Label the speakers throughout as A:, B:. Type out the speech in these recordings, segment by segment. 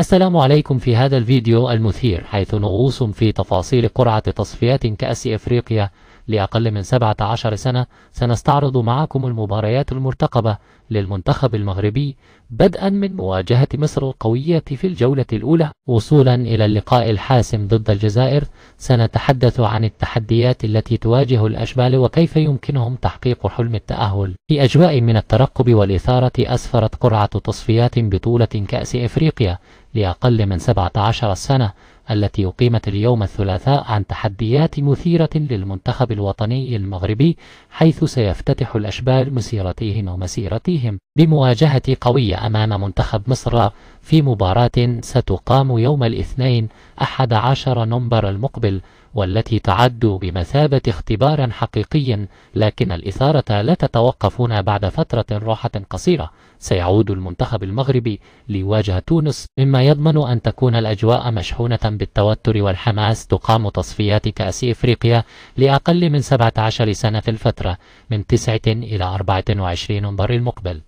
A: السلام عليكم في هذا الفيديو المثير حيث نغوص في تفاصيل قرعة تصفيات كأس إفريقيا لأقل من 17 سنة سنستعرض معكم المباريات المرتقبة للمنتخب المغربي بدءا من مواجهة مصر القوية في الجولة الأولى وصولا إلى اللقاء الحاسم ضد الجزائر سنتحدث عن التحديات التي تواجه الأشبال وكيف يمكنهم تحقيق حلم التأهل في أجواء من الترقب والإثارة أسفرت قرعة تصفيات بطولة كأس إفريقيا لأقل من 17 سنة التي أقيمت اليوم الثلاثاء عن تحديات مثيرة للمنتخب الوطني المغربي حيث سيفتتح الأشبال مسيرتهم ومسيرتهم بمواجهة قوية أمام منتخب مصر في مباراة ستقام يوم الاثنين 11 نوفمبر المقبل والتي تعد بمثابة اختبار حقيقي لكن الإثارة لا تتوقف هنا بعد فترة راحة قصيرة سيعود المنتخب المغربي ليواجه تونس مما يضمن أن تكون الأجواء مشحونة بالتوتر والحماس تقام تصفيات كأس إفريقيا لأقل من 17 سنة في الفترة من 9 إلى 24 نوفمبر المقبل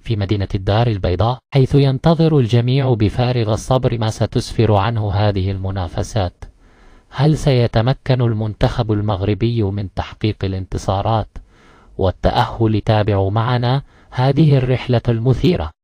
A: في مدينة الدار البيضاء حيث ينتظر الجميع بفارغ الصبر ما ستسفر عنه هذه المنافسات هل سيتمكن المنتخب المغربي من تحقيق الانتصارات والتأهل تابعوا معنا هذه الرحلة المثيرة